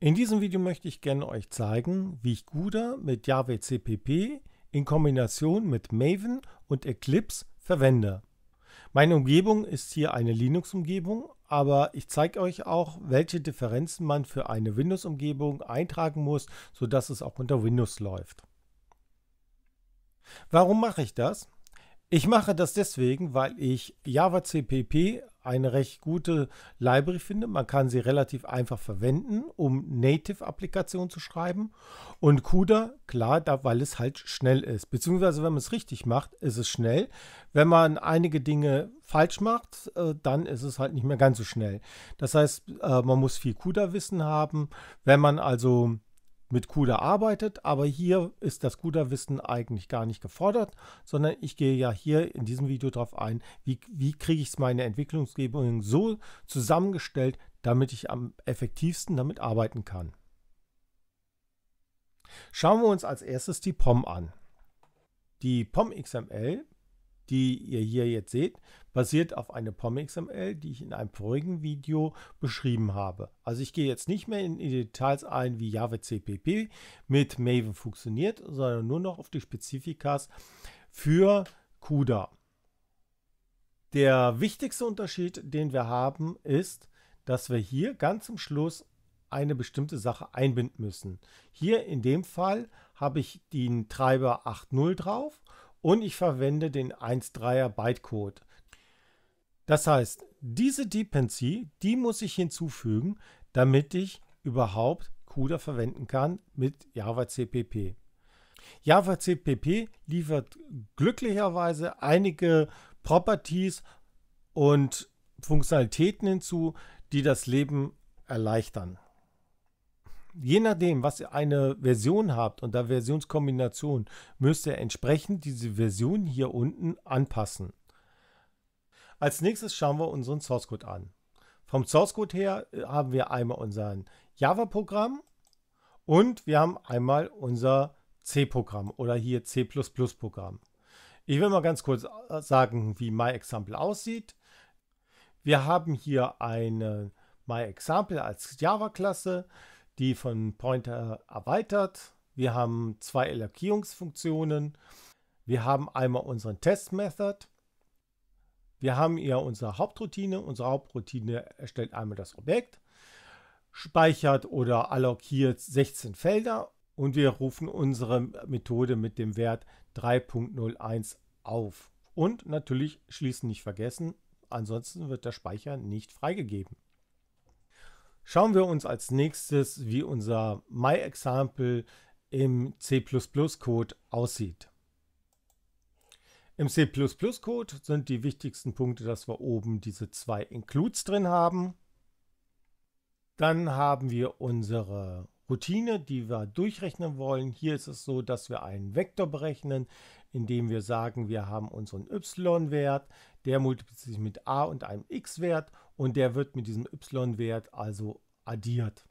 In diesem Video möchte ich gerne euch zeigen, wie ich Guda mit Java CPP in Kombination mit Maven und Eclipse verwende. Meine Umgebung ist hier eine Linux-Umgebung, aber ich zeige euch auch, welche Differenzen man für eine Windows-Umgebung eintragen muss, sodass es auch unter Windows läuft. Warum mache ich das? Ich mache das deswegen, weil ich Java CPP eine recht gute Library findet. Man kann sie relativ einfach verwenden, um Native-Applikationen zu schreiben. Und CUDA, klar, da, weil es halt schnell ist. Beziehungsweise, wenn man es richtig macht, ist es schnell. Wenn man einige Dinge falsch macht, äh, dann ist es halt nicht mehr ganz so schnell. Das heißt, äh, man muss viel CUDA-Wissen haben. Wenn man also mit CUDA arbeitet, aber hier ist das CUDA-Wissen eigentlich gar nicht gefordert, sondern ich gehe ja hier in diesem Video darauf ein, wie, wie kriege ich meine Entwicklungsgebung so zusammengestellt, damit ich am effektivsten damit arbeiten kann. Schauen wir uns als erstes die POM an. Die POM XML die ihr hier jetzt seht, basiert auf eine POM-XML, die ich in einem vorigen Video beschrieben habe. Also ich gehe jetzt nicht mehr in die Details ein, wie Java CPP mit Maven funktioniert, sondern nur noch auf die Spezifikas für CUDA. Der wichtigste Unterschied, den wir haben, ist, dass wir hier ganz zum Schluss eine bestimmte Sache einbinden müssen. Hier in dem Fall habe ich den Treiber 8.0 drauf und ich verwende den 1.3er Bytecode. Das heißt, diese Dependency, die muss ich hinzufügen, damit ich überhaupt CUDA verwenden kann mit Java CPP. Java CPP liefert glücklicherweise einige Properties und Funktionalitäten hinzu, die das Leben erleichtern je nachdem, was ihr eine Version habt und da Versionskombination, müsst ihr entsprechend diese Version hier unten anpassen. Als nächstes schauen wir unseren Source Code an. Vom Source Code her äh, haben wir einmal unser Java-Programm und wir haben einmal unser C-Programm oder hier C++-Programm. Ich will mal ganz kurz äh, sagen, wie MyExample aussieht. Wir haben hier eine MyExample als Java-Klasse die von Pointer erweitert. Wir haben zwei Lackierungsfunktionen. Wir haben einmal unseren Test-Method. Wir haben ja unsere Hauptroutine. Unsere Hauptroutine erstellt einmal das Objekt, speichert oder allokiert 16 Felder und wir rufen unsere Methode mit dem Wert 3.01 auf. Und natürlich schließen nicht vergessen, ansonsten wird der Speicher nicht freigegeben. Schauen wir uns als nächstes, wie unser MyExample im C++-Code aussieht. Im C++-Code sind die wichtigsten Punkte, dass wir oben diese zwei Includes drin haben. Dann haben wir unsere Routine, die wir durchrechnen wollen. Hier ist es so, dass wir einen Vektor berechnen, indem wir sagen, wir haben unseren y-Wert, der multipliziert sich mit a und einem x-Wert und der wird mit diesem y-Wert also addiert.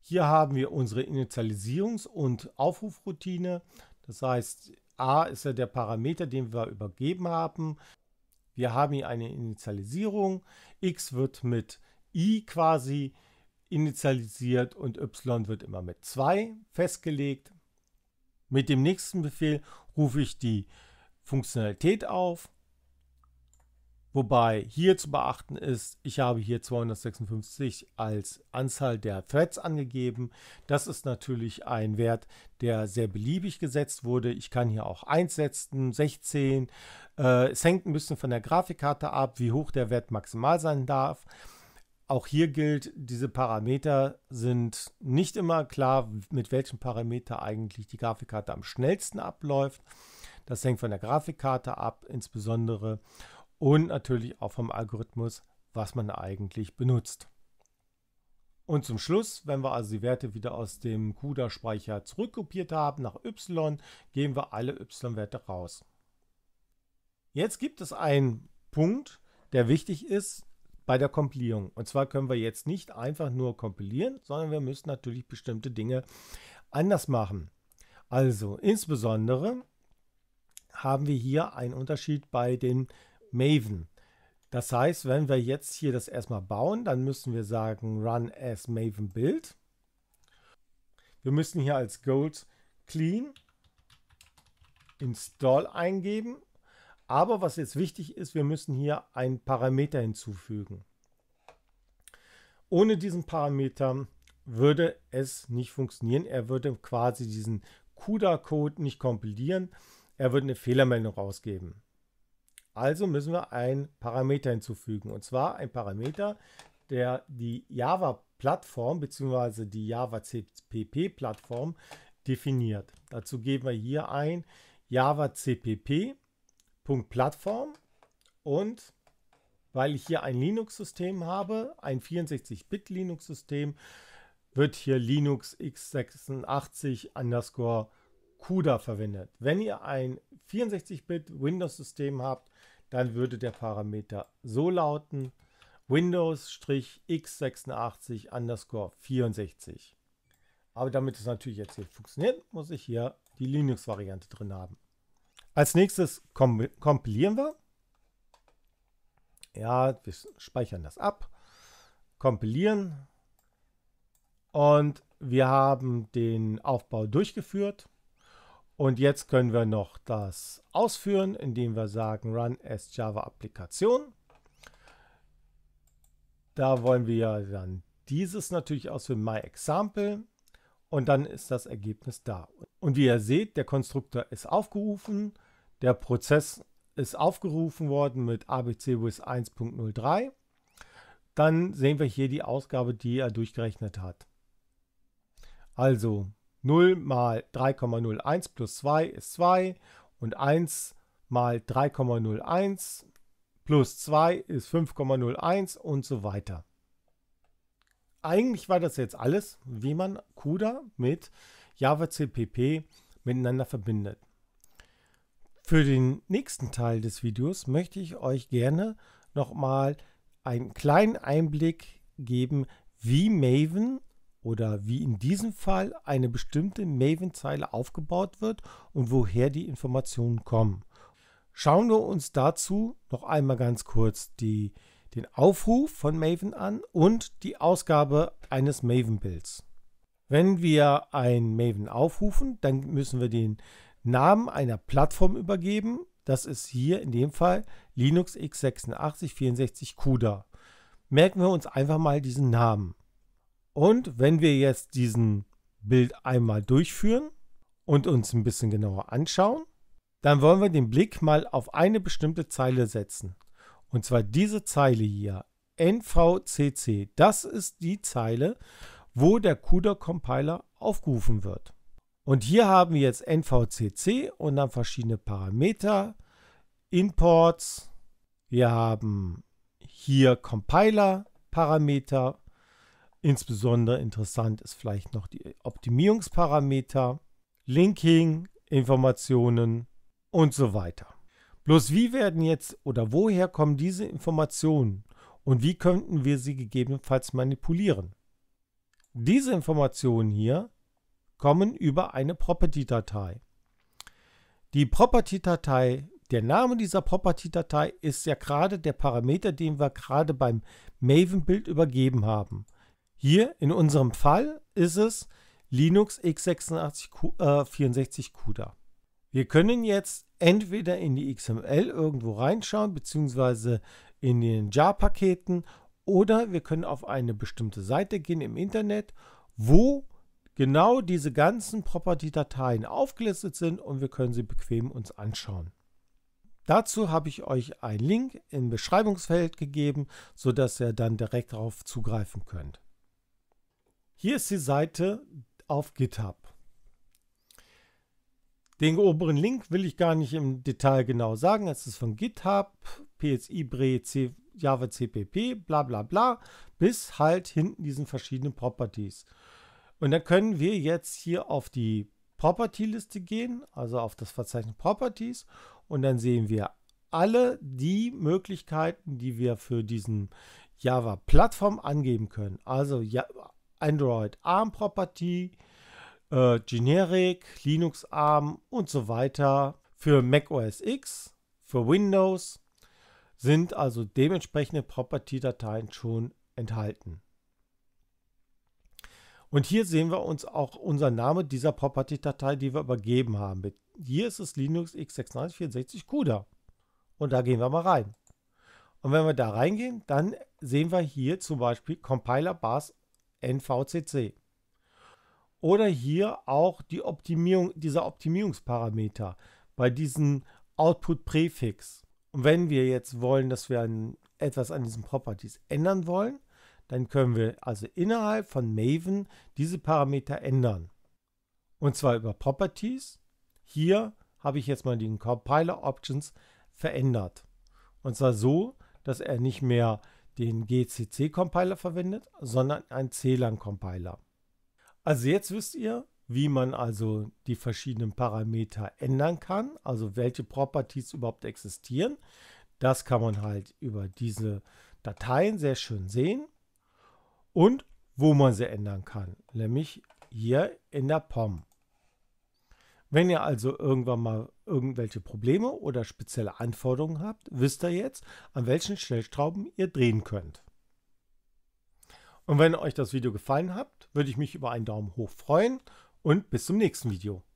Hier haben wir unsere Initialisierungs- und Aufrufroutine. Das heißt, a ist ja der Parameter, den wir übergeben haben. Wir haben hier eine Initialisierung. x wird mit i quasi initialisiert und y wird immer mit 2 festgelegt. Mit dem nächsten Befehl rufe ich die Funktionalität auf. Wobei hier zu beachten ist, ich habe hier 256 als Anzahl der Threads angegeben. Das ist natürlich ein Wert, der sehr beliebig gesetzt wurde. Ich kann hier auch 1 setzen, 16. Äh, es hängt ein bisschen von der Grafikkarte ab, wie hoch der Wert maximal sein darf. Auch hier gilt, diese Parameter sind nicht immer klar, mit welchem Parameter eigentlich die Grafikkarte am schnellsten abläuft. Das hängt von der Grafikkarte ab, insbesondere und natürlich auch vom Algorithmus, was man eigentlich benutzt. Und zum Schluss, wenn wir also die Werte wieder aus dem CUDA-Speicher zurückkopiert haben nach y, geben wir alle y-Werte raus. Jetzt gibt es einen Punkt, der wichtig ist bei der Kompilierung. Und zwar können wir jetzt nicht einfach nur kompilieren, sondern wir müssen natürlich bestimmte Dinge anders machen. Also insbesondere haben wir hier einen Unterschied bei den Maven. Das heißt, wenn wir jetzt hier das erstmal bauen, dann müssen wir sagen Run as Maven Build. Wir müssen hier als Gold Clean Install eingeben. Aber was jetzt wichtig ist, wir müssen hier einen Parameter hinzufügen. Ohne diesen Parameter würde es nicht funktionieren. Er würde quasi diesen CUDA-Code nicht kompilieren. Er würde eine Fehlermeldung rausgeben. Also müssen wir ein Parameter hinzufügen. Und zwar ein Parameter, der die Java-Plattform bzw. die Java-CPP-Plattform definiert. Dazu geben wir hier ein java-cpp.plattform und weil ich hier ein Linux-System habe, ein 64-Bit-Linux-System, wird hier Linux x86 underscore CUDA verwendet. Wenn ihr ein 64-Bit-Windows-System habt, dann würde der Parameter so lauten Windows-x86 underscore 64. Aber damit es natürlich jetzt hier funktioniert, muss ich hier die Linux-Variante drin haben. Als nächstes kompilieren wir. Ja, wir speichern das ab. Kompilieren. Und wir haben den Aufbau durchgeführt. Und jetzt können wir noch das ausführen, indem wir sagen run as Java Applikation. Da wollen wir dann dieses natürlich ausführen, my example. Und dann ist das Ergebnis da. Und wie ihr seht, der Konstruktor ist aufgerufen. Der Prozess ist aufgerufen worden mit ABC with 1.03. Dann sehen wir hier die Ausgabe, die er durchgerechnet hat. Also 0 mal 3,01 plus 2 ist 2 und 1 mal 3,01 plus 2 ist 5,01 und so weiter. Eigentlich war das jetzt alles, wie man CUDA mit Java CPP miteinander verbindet. Für den nächsten Teil des Videos möchte ich euch gerne nochmal einen kleinen Einblick geben, wie Maven oder wie in diesem Fall eine bestimmte Maven-Zeile aufgebaut wird und woher die Informationen kommen. Schauen wir uns dazu noch einmal ganz kurz die, den Aufruf von Maven an und die Ausgabe eines Maven-Builds. Wenn wir ein Maven aufrufen, dann müssen wir den Namen einer Plattform übergeben. Das ist hier in dem Fall Linux x86 64 CUDA. Merken wir uns einfach mal diesen Namen. Und wenn wir jetzt diesen Bild einmal durchführen und uns ein bisschen genauer anschauen, dann wollen wir den Blick mal auf eine bestimmte Zeile setzen. Und zwar diese Zeile hier, NVCC. Das ist die Zeile, wo der CUDA-Compiler aufgerufen wird. Und hier haben wir jetzt NVCC und dann verschiedene Parameter, Imports. Wir haben hier Compiler-Parameter Insbesondere interessant ist vielleicht noch die Optimierungsparameter, Linking, Informationen und so weiter. Bloß wie werden jetzt oder woher kommen diese Informationen und wie könnten wir sie gegebenenfalls manipulieren? Diese Informationen hier kommen über eine Property-Datei. Die Property-Datei, der Name dieser Property-Datei ist ja gerade der Parameter, den wir gerade beim Maven-Bild übergeben haben. Hier in unserem Fall ist es Linux x86 64 äh, CUDA. Wir können jetzt entweder in die XML irgendwo reinschauen, beziehungsweise in den JAR-Paketen, oder wir können auf eine bestimmte Seite gehen im Internet, wo genau diese ganzen Property-Dateien aufgelistet sind und wir können sie bequem uns anschauen. Dazu habe ich euch einen Link im Beschreibungsfeld gegeben, sodass ihr dann direkt darauf zugreifen könnt. Hier ist die Seite auf GitHub. Den oberen Link will ich gar nicht im Detail genau sagen. Es ist von GitHub, PSI, Bre, C, Java, CPP, bla bla bla, bis halt hinten diesen verschiedenen Properties. Und dann können wir jetzt hier auf die Property-Liste gehen, also auf das Verzeichnis Properties. Und dann sehen wir alle die Möglichkeiten, die wir für diesen Java-Plattform angeben können. Also ja, Android ARM Property, äh, Generic, Linux ARM und so weiter für Mac OS X, für Windows sind also dementsprechende Property-Dateien schon enthalten. Und hier sehen wir uns auch unser Name dieser Property-Datei, die wir übergeben haben. Hier ist es Linux x8664 CUDA. Und da gehen wir mal rein. Und wenn wir da reingehen, dann sehen wir hier zum Beispiel Compiler Bars NVCC. Oder hier auch die Optimierung dieser Optimierungsparameter bei diesem Output-Präfix. Und wenn wir jetzt wollen, dass wir ein, etwas an diesen Properties ändern wollen, dann können wir also innerhalb von Maven diese Parameter ändern. Und zwar über Properties. Hier habe ich jetzt mal den Compiler Options verändert. Und zwar so, dass er nicht mehr den GCC-Compiler verwendet, sondern einen clan compiler Also jetzt wisst ihr, wie man also die verschiedenen Parameter ändern kann, also welche Properties überhaupt existieren. Das kann man halt über diese Dateien sehr schön sehen und wo man sie ändern kann, nämlich hier in der POM. Wenn ihr also irgendwann mal irgendwelche Probleme oder spezielle Anforderungen habt, wisst ihr jetzt, an welchen Stellschrauben ihr drehen könnt. Und wenn euch das Video gefallen hat, würde ich mich über einen Daumen hoch freuen und bis zum nächsten Video.